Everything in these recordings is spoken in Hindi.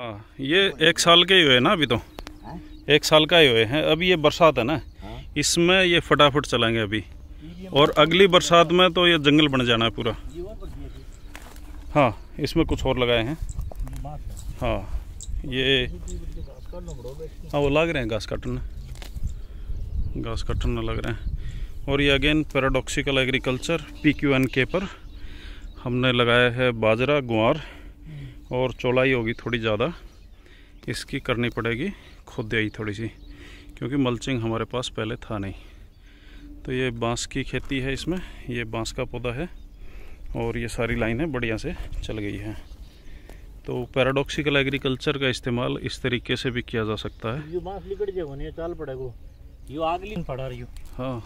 हाँ ये एक साल के ही हुए ना अभी तो एक साल का ही हुए हैं अभी ये बरसात है ना हाँ। इसमें ये फटाफट चलेंगे अभी और अगली बरसात में तो ये जंगल बन जाना है पूरा हाँ इसमें कुछ और लगाए हैं हाँ ये तो हाँ वो लग रहे हैं घास काटन घास काटन लग रहे हैं और ये again paradoxical agriculture P Q N के पर हमने लगाया है बाजरा गुआर और चौलाई होगी थोड़ी ज़्यादा इसकी करनी पड़ेगी खुदाई थोड़ी सी क्योंकि मल्चिंग हमारे पास पहले था नहीं तो ये बांस की खेती है इसमें ये बांस का पौधा है और ये सारी लाइनें बढ़िया से चल गई हैं तो पैराडॉक्सिकल एग्रीकल्चर का इस्तेमाल इस तरीके से भी किया जा सकता है हाँ।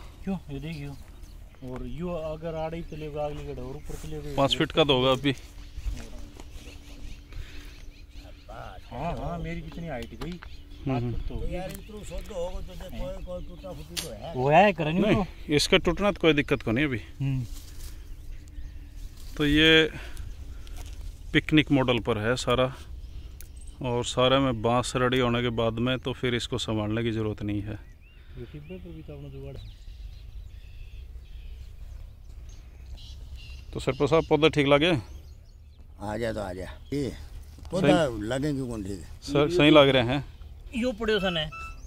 पाँच फिट का तो होगा अभी हाँ हाँ मेरी कितनी हम्म, हाइट हम्म। तो। तो गई तो वो है करनी इसका टूटना तो कोई दिक्कत को नहीं अभी हम्म। तो ये पिकनिक मॉडल पर है सारा और सारे में बांस रेडी होने के बाद में तो फिर इसको संभालने की ज़रूरत नहीं है तो सरपंच साहब पौधा ठीक लागे आ जा तो आ जा पौधा लगेंगे कौन ठीक है सही लग रहे हैं यो प्रोडक्शन है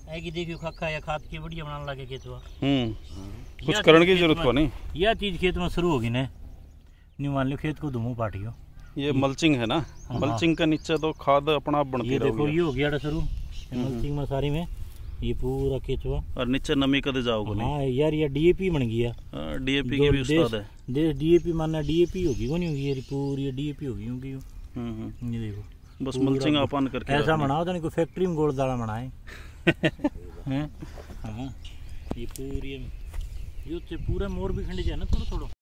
है कि देखियो खखा या खाद के बढ़िया बनाने लगे हम्म। हाँ। खेत हम्म कुछ करण की जरूरत को तो नहीं यह चीज खेत में शुरू होगी ना नहीं मान लो खेत को धुमू तो पाटियो ये मल्चिंग है ना मल्चिंग हाँ। का नीचे तो खाद अपना आप बनती ये देखो ये हो गया शुरू मल्चिंग हम्म। में सारी में ये पूरा केचुआ और नीचे नमी कद जाओगे हाँ यार ये डीएपी बन गया हाँ, डीएपी की भी उस्ताद है देश डीएपी मानना डीएपी होगी वो नहीं होगी ये पूरी डीएपी होगी क्योंकि हम्म, ये देखो बस मल्चिंग अपन करके ऐसा बनाओ तो कोई फैक्ट्री में गोल दाला बनाए हैं हाँ ये पूरी ये तो पूरा मोर भी खंडी जाए ना थोड़ा थोड़ा